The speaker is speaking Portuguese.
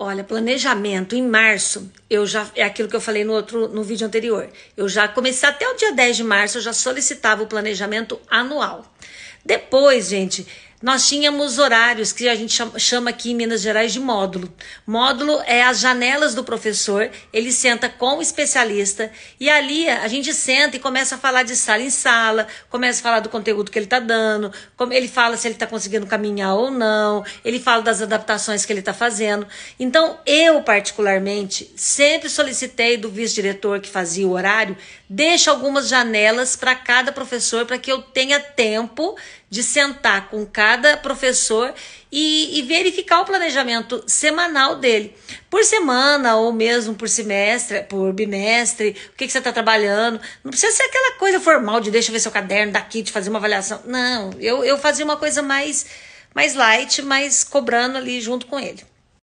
Olha, planejamento em março, eu já é aquilo que eu falei no outro no vídeo anterior. Eu já comecei até o dia 10 de março, eu já solicitava o planejamento anual. Depois, gente, nós tínhamos horários que a gente chama aqui em Minas Gerais de módulo. Módulo é as janelas do professor, ele senta com o especialista e ali a gente senta e começa a falar de sala em sala, começa a falar do conteúdo que ele está dando, como ele fala se ele está conseguindo caminhar ou não, ele fala das adaptações que ele está fazendo. Então, eu particularmente sempre solicitei do vice-diretor que fazia o horário, deixa algumas janelas para cada professor para que eu tenha tempo de sentar com cada cada professor e, e, verificar o planejamento semanal dele. Por semana, ou mesmo por semestre, por bimestre, o que, que você está trabalhando. Não precisa ser aquela coisa formal de deixa eu ver seu caderno, daqui, de fazer uma avaliação. Não, eu, eu fazia uma coisa mais, mais light, mas cobrando ali junto com ele.